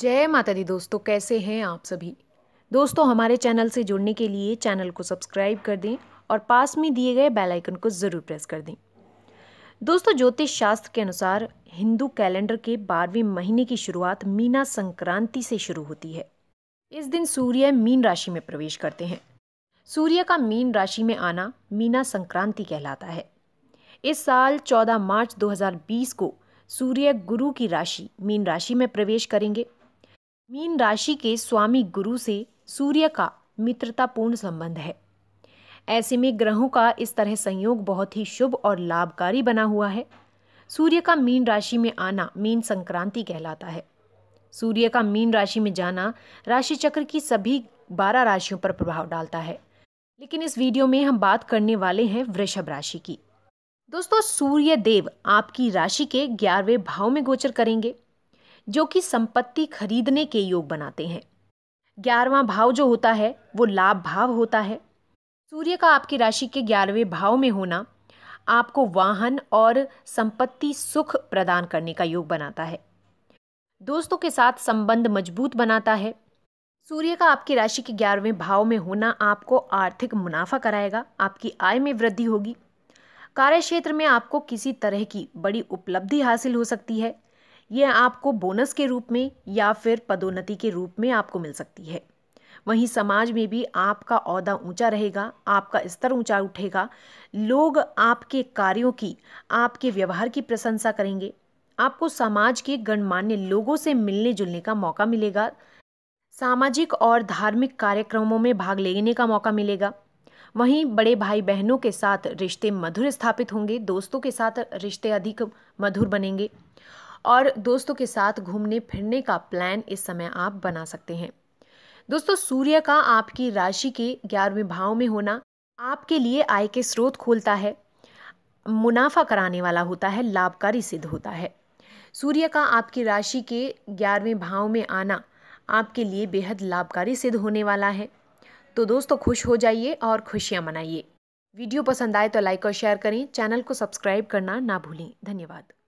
जय माता दी दोस्तों कैसे हैं आप सभी दोस्तों हमारे चैनल से जुड़ने के लिए चैनल को सब्सक्राइब कर दें और पास में दिए गए बेल आइकन को ज़रूर प्रेस कर दें दोस्तों ज्योतिष शास्त्र के अनुसार हिंदू कैलेंडर के बारहवें महीने की शुरुआत मीना संक्रांति से शुरू होती है इस दिन सूर्य मीन राशि में प्रवेश करते हैं सूर्य का मीन राशि में आना मीना संक्रांति कहलाता है इस साल 14 मार्च 2020 को सूर्य गुरु की राशि मीन राशि में प्रवेश करेंगे मीन राशि के स्वामी गुरु से सूर्य का मित्रतापूर्ण संबंध है ऐसे में ग्रहों का इस तरह संयोग बहुत ही शुभ और लाभकारी बना हुआ है सूर्य का मीन राशि में आना मीन संक्रांति कहलाता है सूर्य का मीन राशि में जाना राशि चक्र की सभी बारह राशियों पर प्रभाव डालता है लेकिन इस वीडियो में हम बात करने वाले हैं वृषभ राशि की दोस्तों सूर्य देव आपकी राशि के ग्यारहवें भाव में गोचर करेंगे जो कि संपत्ति खरीदने के योग बनाते हैं ग्यारहवा भाव जो होता है वो लाभ भाव होता है सूर्य का आपकी राशि के ग्यारहवें भाव में होना आपको वाहन और संपत्ति सुख प्रदान करने का योग बनाता है दोस्तों के साथ संबंध मजबूत बनाता है सूर्य का आपकी राशि के ग्यारहवें भाव में होना आपको आर्थिक मुनाफा कराएगा आपकी आय में वृद्धि होगी कार्य क्षेत्र में आपको किसी तरह की बड़ी उपलब्धि हासिल हो सकती है यह आपको बोनस के रूप में या फिर पदोन्नति के रूप में आपको मिल सकती है वहीं समाज में भी आपका अहदा ऊंचा रहेगा आपका स्तर ऊंचा उठेगा लोग आपके कार्यों की आपके व्यवहार की प्रशंसा करेंगे आपको समाज के गणमान्य लोगों से मिलने जुलने का मौका मिलेगा सामाजिक और धार्मिक कार्यक्रमों में भाग लेने का मौका मिलेगा वहीं बड़े भाई बहनों के साथ रिश्ते मधुर स्थापित होंगे दोस्तों के साथ रिश्ते अधिक मधुर बनेंगे और दोस्तों के साथ घूमने फिरने का प्लान इस समय आप बना सकते हैं दोस्तों सूर्य का आपकी राशि के ग्यारहवें भाव में होना आपके लिए आय के स्रोत खोलता है मुनाफा कराने वाला होता है लाभकारी सिद्ध होता है सूर्य का आपकी राशि के ग्यारहवें भाव में आना आपके लिए बेहद लाभकारी सिद्ध होने वाला है तो दोस्तों खुश हो जाइए और खुशियाँ मनाइए वीडियो पसंद आए तो लाइक और शेयर करें चैनल को सब्सक्राइब करना ना भूलें धन्यवाद